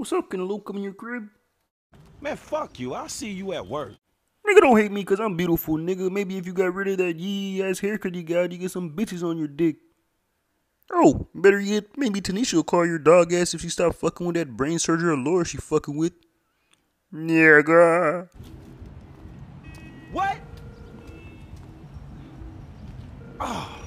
What's up? Can Luke come in your crib? Man, fuck you. I'll see you at work. Nigga, don't hate me because I'm beautiful, nigga. Maybe if you got rid of that yee ass haircut you got, you get some bitches on your dick. Oh, better yet, maybe Tanisha will call your dog ass if she stop fucking with that brain surgery lawyer she fucking with. Nigga. What? Ah. Oh.